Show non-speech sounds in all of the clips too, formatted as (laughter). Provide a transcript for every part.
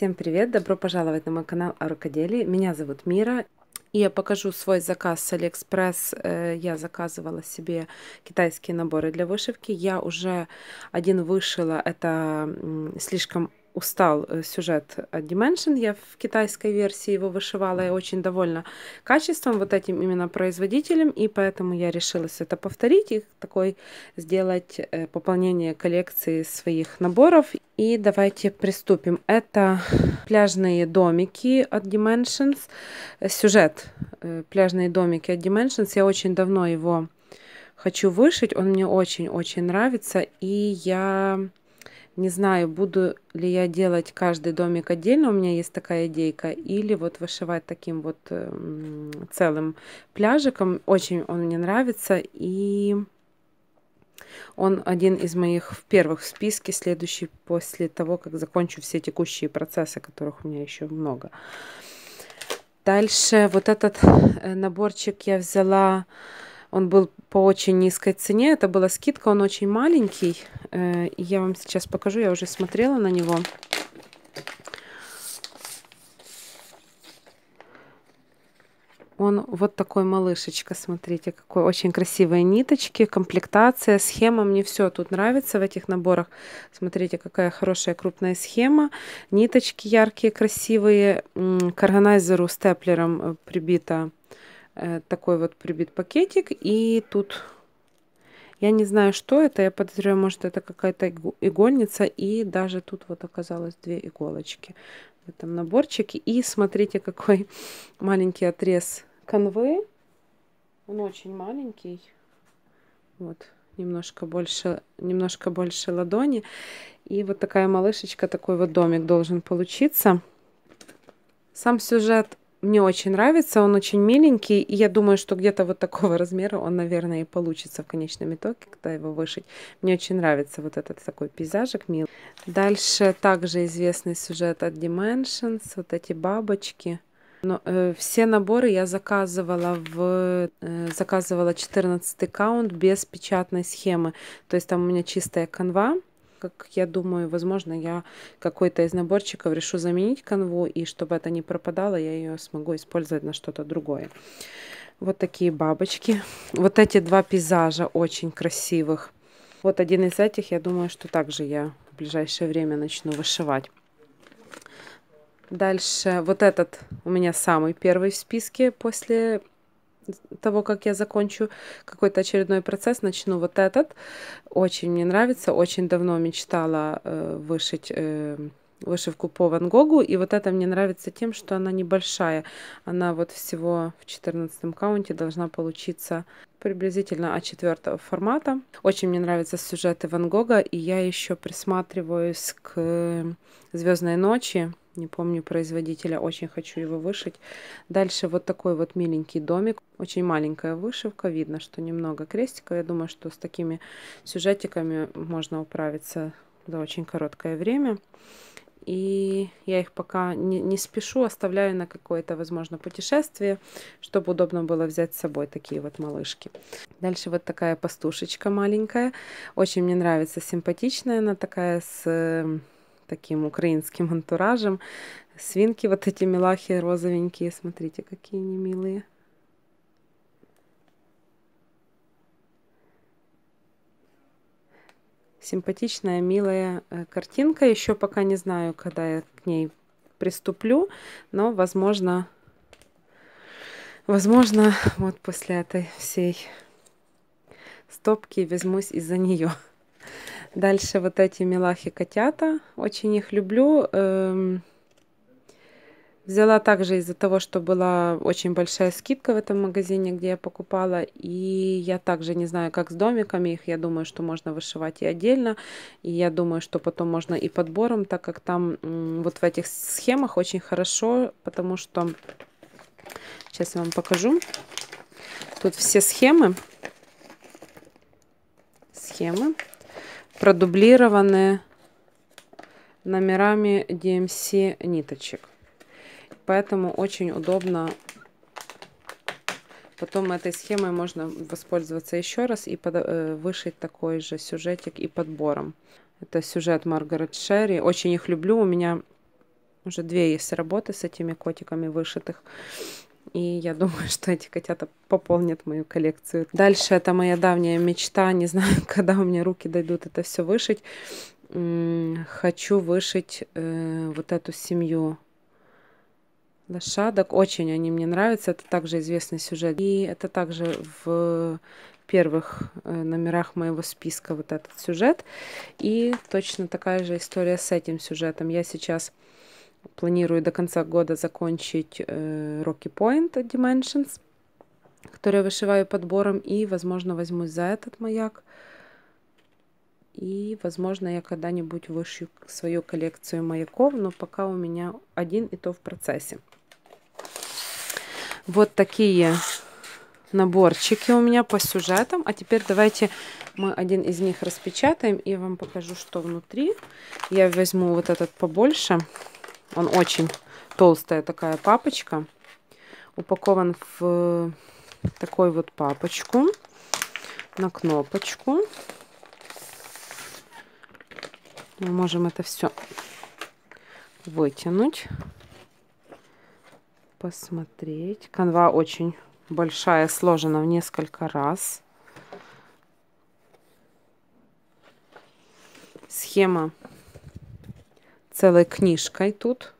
Всем привет! Добро пожаловать на мой канал о рукоделии. Меня зовут Мира. И я покажу свой заказ с Алиэкспресс. Э, я заказывала себе китайские наборы для вышивки. Я уже один вышила. Это слишком устал э, сюжет от Dimension. Я в китайской версии его вышивала. Я очень довольна качеством, вот этим именно производителем. И поэтому я решилась это повторить и такой сделать э, пополнение коллекции своих наборов. И давайте приступим. Это пляжные домики от Dimensions. Сюжет э, пляжные домики от Dimensions. Я очень давно его хочу вышить. Он мне очень-очень нравится. И я не знаю, буду ли я делать каждый домик отдельно, у меня есть такая идейка, или вот вышивать таким вот эм, целым пляжиком. Очень он мне нравится. И он один из моих первых в списке, следующий после того, как закончу все текущие процессы, которых у меня еще много. Дальше вот этот э, наборчик я взяла, он был по очень низкой цене, это была скидка, он очень маленький. Э, я вам сейчас покажу, я уже смотрела на него. Он вот такой малышечка, смотрите, какой очень красивые ниточки, комплектация, схема, мне все тут нравится в этих наборах. Смотрите, какая хорошая крупная схема, ниточки яркие, красивые, к органайзеру степлером э, прибита э, такой вот прибит пакетик, и тут я не знаю, что это. Я подозреваю, может, это какая-то игольница. И даже тут вот оказалось две иголочки в этом наборчике. И смотрите, какой (laughs) маленький отрез канвы. Он очень маленький. Вот, немножко больше, немножко больше ладони. И вот такая малышечка, такой вот домик должен получиться. Сам сюжет мне очень нравится, он очень миленький, и я думаю, что где-то вот такого (laughs) размера он, наверное, и получится в конечном итоге, когда его вышить. Мне очень нравится вот этот такой пейзажик милый. Дальше также известный сюжет от Dimensions, вот эти бабочки. Но, э, все наборы я заказывала в э, заказывала 14 аккаунт без печатной схемы. То есть там у меня чистая канва. Как я думаю, возможно, я какой-то из наборчиков решу заменить канву, и чтобы это не пропадало, я ее смогу использовать на что-то другое. Вот такие бабочки. Вот эти два пейзажа очень красивых. Вот один из этих, я думаю, что также я в ближайшее время начну вышивать. Дальше вот этот у меня самый первый в списке после того, как я закончу какой-то очередной процесс, начну вот этот. Очень мне нравится, очень давно мечтала э, вышить э, вышивку по Ван Гогу, и вот это мне нравится тем, что она небольшая. Она вот всего в 14 каунте должна получиться приблизительно А4 формата. Очень мне нравятся сюжеты Ван Гога, и я еще присматриваюсь к «Звездной ночи», не помню производителя, очень хочу его вышить. Дальше вот такой вот миленький домик, очень маленькая вышивка, видно, что немного крестиков. Я думаю, что с такими сюжетиками можно управиться за очень короткое время. И я их пока не, не спешу, оставляю на какое-то, возможно, путешествие, чтобы удобно было взять с собой такие вот малышки. Дальше вот такая пастушечка маленькая. Очень мне нравится, симпатичная она такая, с таким украинским антуражем. Свинки вот эти милахи розовенькие, смотрите, какие они милые. Симпатичная, милая э, картинка. Еще пока не знаю, когда я к ней приступлю, но, возможно, возможно, (laughs) вот после этой всей стопки возьмусь из-за нее. Дальше вот эти милахи котята. Очень их люблю. Эм, взяла также из-за того, что была очень большая скидка в этом магазине, где я покупала. И я также не знаю, как с домиками их. Я думаю, что можно вышивать и отдельно. И я думаю, что потом можно и подбором, так как там вот в этих схемах очень хорошо, потому что... Сейчас я вам покажу. Тут все схемы. Схемы продублированы номерами DMC ниточек. Поэтому очень удобно. Потом этой схемой можно воспользоваться еще раз и под, э, вышить такой же сюжетик и подбором. Это сюжет Маргарет Шерри. Очень их люблю. У меня уже две есть работы с этими котиками вышитых. И я думаю, (laughs) что эти котята пополнят мою коллекцию. Дальше это моя давняя мечта. Не знаю, (laughs) когда у меня руки дойдут это все вышить. Хочу вышить э, вот эту семью лошадок. Очень они мне нравятся. Это также известный сюжет. И это также в первых э, номерах моего списка вот этот сюжет. И точно такая же история с этим сюжетом. Я сейчас планирую до конца года закончить э, Rocky Point от Dimensions, который я вышиваю подбором, и, возможно, возьмусь за этот маяк. И, возможно, я когда-нибудь вышью свою коллекцию маяков, но пока у меня один и то в процессе. Вот такие наборчики у меня по сюжетам. А теперь давайте мы один из них распечатаем и вам покажу, что внутри. Я возьму вот этот побольше. Он очень толстая такая папочка. Упакован в такой вот папочку на кнопочку. Мы можем это все вытянуть, посмотреть. Канва очень большая, сложена в несколько раз. Схема целой книжкой тут.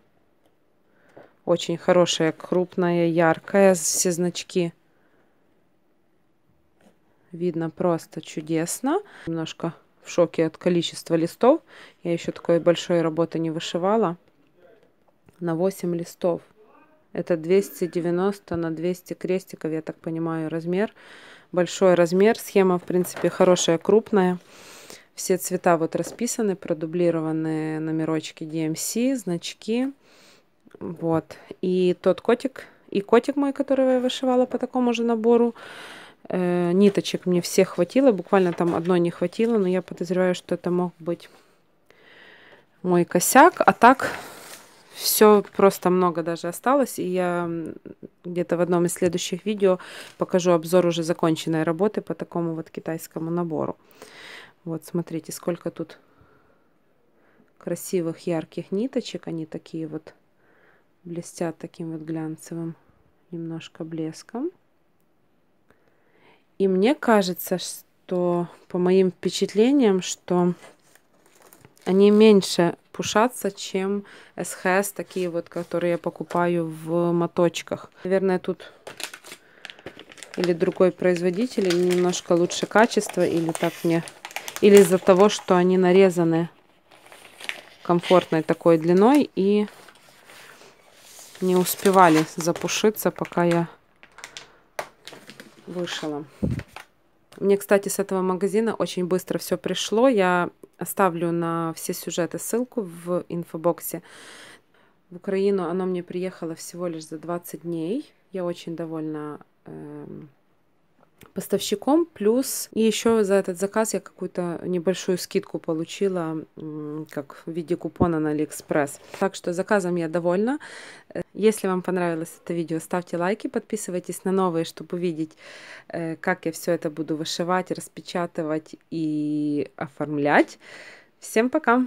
Очень хорошая, крупная, яркая, все значки. Видно просто чудесно. Немножко в шоке от количества листов. Я еще такой большой работы не вышивала. На 8 листов. Это 290 на 200 крестиков, я так понимаю, размер. Большой размер. Схема, в принципе, хорошая, крупная. Все цвета вот расписаны, продублированы номерочки DMC, значки. Вот. И тот котик, и котик мой, которого я вышивала по такому же набору, э, ниточек мне всех хватило, буквально там одной не хватило, но я подозреваю, что это мог быть мой косяк. А так все просто много даже осталось, и я где-то в одном из следующих видео покажу обзор уже законченной работы по такому вот китайскому набору. Вот, смотрите, сколько тут красивых ярких ниточек. Они такие вот блестят таким вот глянцевым немножко блеском. И мне кажется, что по моим впечатлениям, что они меньше пушатся, чем СХС, такие вот, которые я покупаю в моточках. Наверное, тут или другой производитель, или немножко лучше качество, или так мне или из-за того, что они нарезаны комфортной такой длиной и не успевали запушиться, пока я вышла. Мне, кстати, с этого магазина очень быстро все пришло. Я оставлю на все сюжеты ссылку в инфобоксе. В Украину оно мне приехало всего лишь за 20 дней. Я очень довольна э, поставщиком, плюс и еще за этот заказ я какую-то небольшую скидку получила, как в виде купона на Алиэкспресс. Так что заказом я довольна. Если вам понравилось это видео, ставьте лайки, подписывайтесь на новые, чтобы увидеть э, как я все это буду вышивать, распечатывать и оформлять. Всем пока!